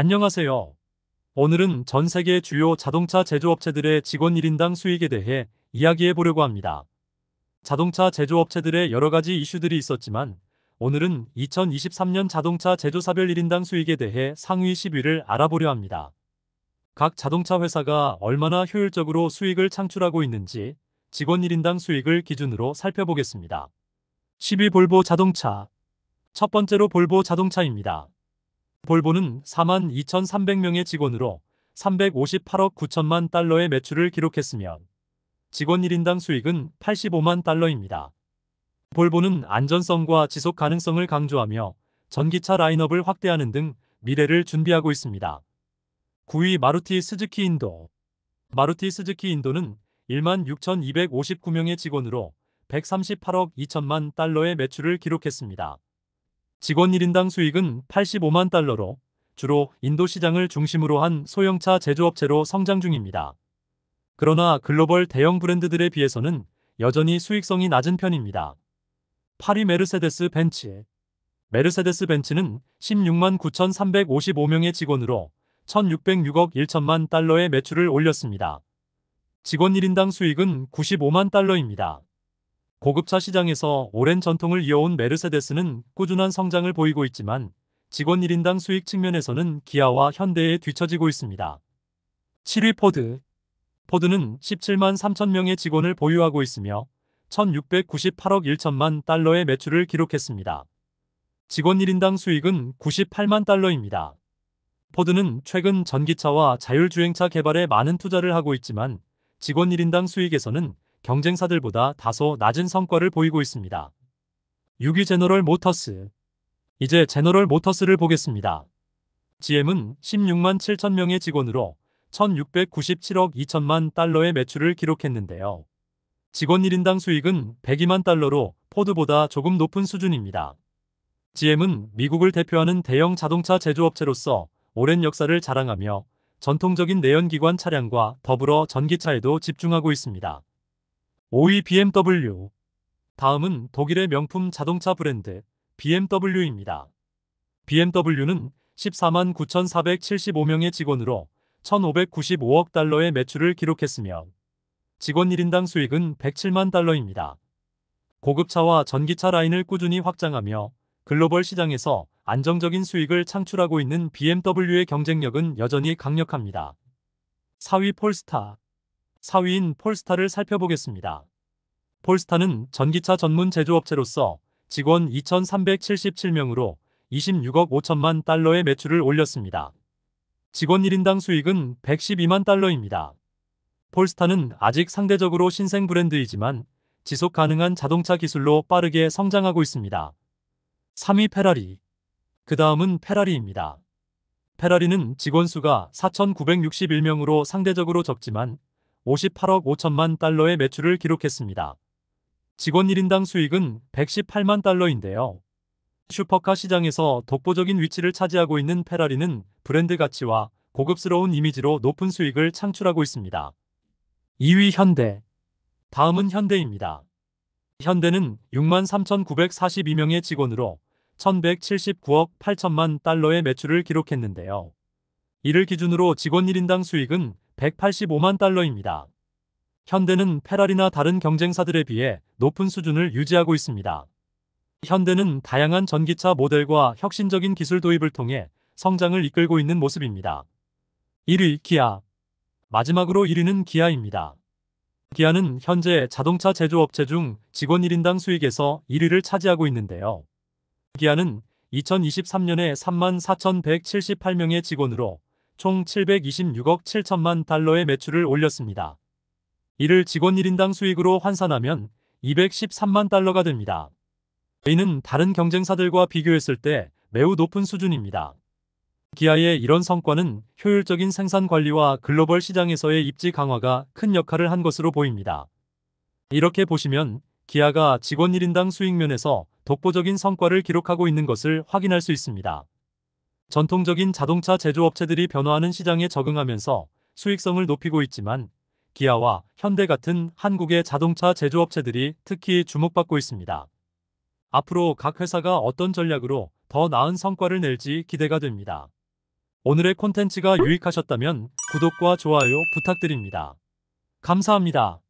안녕하세요. 오늘은 전 세계 주요 자동차 제조업체들의 직원 1인당 수익에 대해 이야기해 보려고 합니다. 자동차 제조업체들의 여러 가지 이슈들이 있었지만 오늘은 2023년 자동차 제조사별 1인당 수익에 대해 상위 10위를 알아보려 합니다. 각 자동차 회사가 얼마나 효율적으로 수익을 창출하고 있는지 직원 1인당 수익을 기준으로 살펴보겠습니다. 10위 볼보 자동차 첫 번째로 볼보 자동차입니다. 볼보는 4만 2,300명의 직원으로 358억 9천만 달러의 매출을 기록했으며 직원 1인당 수익은 85만 달러입니다. 볼보는 안전성과 지속 가능성을 강조하며 전기차 라인업을 확대하는 등 미래를 준비하고 있습니다. 9위 마루티 스즈키 인도 마루티 스즈키 인도는 1만 6,259명의 직원으로 138억 2천만 달러의 매출을 기록했습니다. 직원 1인당 수익은 85만 달러로 주로 인도 시장을 중심으로 한 소형차 제조업체로 성장 중입니다. 그러나 글로벌 대형 브랜드들에 비해서는 여전히 수익성이 낮은 편입니다. 파리 메르세데스 벤츠 메르세데스 벤츠는 16만 9,355명의 직원으로 1,606억 1천만 달러의 매출을 올렸습니다. 직원 1인당 수익은 95만 달러입니다. 고급차 시장에서 오랜 전통을 이어온 메르세데스는 꾸준한 성장을 보이고 있지만 직원 1인당 수익 측면에서는 기아와 현대에 뒤처지고 있습니다. 7위 포드 포드는 17만 3천 명의 직원을 보유하고 있으며 1698억 1천만 달러의 매출을 기록했습니다. 직원 1인당 수익은 98만 달러입니다. 포드는 최근 전기차와 자율주행차 개발에 많은 투자를 하고 있지만 직원 1인당 수익에서는 경쟁사들보다 다소 낮은 성과를 보이고 있습니다. 6위 제너럴 모터스 이제 제너럴 모터스를 보겠습니다. GM은 16만 7천 명의 직원으로 1697억 2천만 달러의 매출을 기록했는데요. 직원 1인당 수익은 102만 달러로 포드보다 조금 높은 수준입니다. GM은 미국을 대표하는 대형 자동차 제조업체로서 오랜 역사를 자랑하며 전통적인 내연기관 차량과 더불어 전기차에도 집중하고 있습니다. 5위 BMW 다음은 독일의 명품 자동차 브랜드 BMW입니다. BMW는 14만 9,475명의 직원으로 1,595억 달러의 매출을 기록했으며 직원 1인당 수익은 107만 달러입니다. 고급차와 전기차 라인을 꾸준히 확장하며 글로벌 시장에서 안정적인 수익을 창출하고 있는 BMW의 경쟁력은 여전히 강력합니다. 4위 폴스타 4위인 폴스타를 살펴보겠습니다. 폴스타는 전기차 전문 제조업체로서 직원 2,377명으로 26억 5천만 달러의 매출을 올렸습니다. 직원 1인당 수익은 112만 달러입니다. 폴스타는 아직 상대적으로 신생 브랜드이지만 지속 가능한 자동차 기술로 빠르게 성장하고 있습니다. 3위 페라리. 그 다음은 페라리입니다. 페라리는 직원 수가 4,961명으로 상대적으로 적지만 58억 5천만 달러의 매출을 기록했습니다. 직원 1인당 수익은 118만 달러인데요. 슈퍼카 시장에서 독보적인 위치를 차지하고 있는 페라리는 브랜드 가치와 고급스러운 이미지로 높은 수익을 창출하고 있습니다. 2위 현대 다음은 현대입니다. 현대는 63,942명의 직원으로 1,179억 8천만 달러의 매출을 기록했는데요. 이를 기준으로 직원 1인당 수익은 185만 달러입니다. 현대는 페라리나 다른 경쟁사들에 비해 높은 수준을 유지하고 있습니다. 현대는 다양한 전기차 모델과 혁신적인 기술 도입을 통해 성장을 이끌고 있는 모습입니다. 1위 기아 마지막으로 1위는 기아입니다. 기아는 현재 자동차 제조업체 중 직원 1인당 수익에서 1위를 차지하고 있는데요. 기아는 2023년에 34,178명의 직원으로 총 726억 7천만 달러의 매출을 올렸습니다. 이를 직원 1인당 수익으로 환산하면 213만 달러가 됩니다. 이는 다른 경쟁사들과 비교했을 때 매우 높은 수준입니다. 기아의 이런 성과는 효율적인 생산 관리와 글로벌 시장에서의 입지 강화가 큰 역할을 한 것으로 보입니다. 이렇게 보시면 기아가 직원 1인당 수익면에서 독보적인 성과를 기록하고 있는 것을 확인할 수 있습니다. 전통적인 자동차 제조업체들이 변화하는 시장에 적응하면서 수익성을 높이고 있지만 기아와 현대 같은 한국의 자동차 제조업체들이 특히 주목받고 있습니다. 앞으로 각 회사가 어떤 전략으로 더 나은 성과를 낼지 기대가 됩니다. 오늘의 콘텐츠가 유익하셨다면 구독과 좋아요 부탁드립니다. 감사합니다.